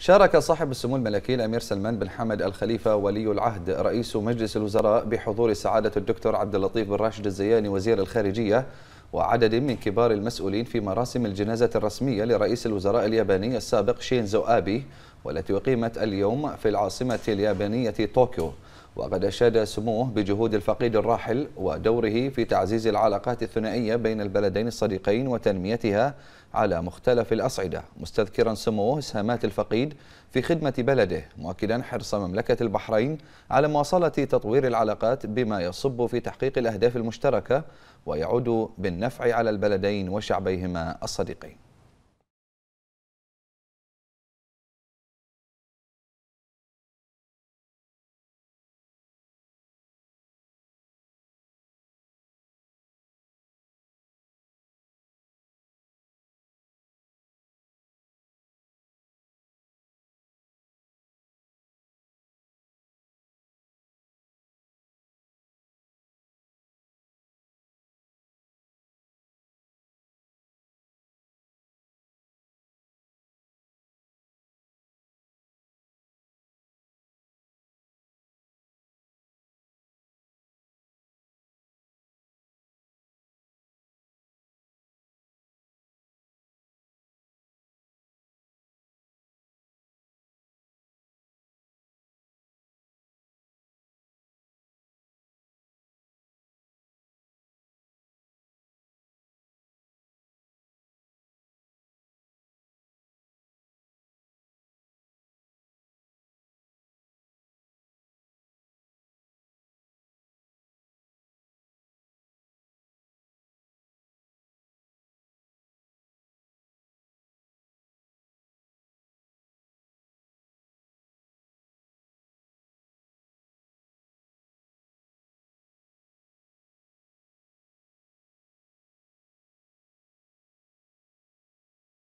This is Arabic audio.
شارك صاحب السمو الملكي الامير سلمان بن حمد الخليفه ولي العهد رئيس مجلس الوزراء بحضور سعاده الدكتور عبد اللطيف بن راشد الزياني وزير الخارجيه وعدد من كبار المسؤولين في مراسم الجنازه الرسميه لرئيس الوزراء الياباني السابق شينزو ابي والتي أقيمت اليوم في العاصمة اليابانية طوكيو وقد أشاد سموه بجهود الفقيد الراحل ودوره في تعزيز العلاقات الثنائية بين البلدين الصديقين وتنميتها على مختلف الأصعدة مستذكرا سموه إسهامات الفقيد في خدمة بلده مؤكدا حرص مملكة البحرين على مواصلة تطوير العلاقات بما يصب في تحقيق الأهداف المشتركة ويعود بالنفع على البلدين وشعبيهما الصديقين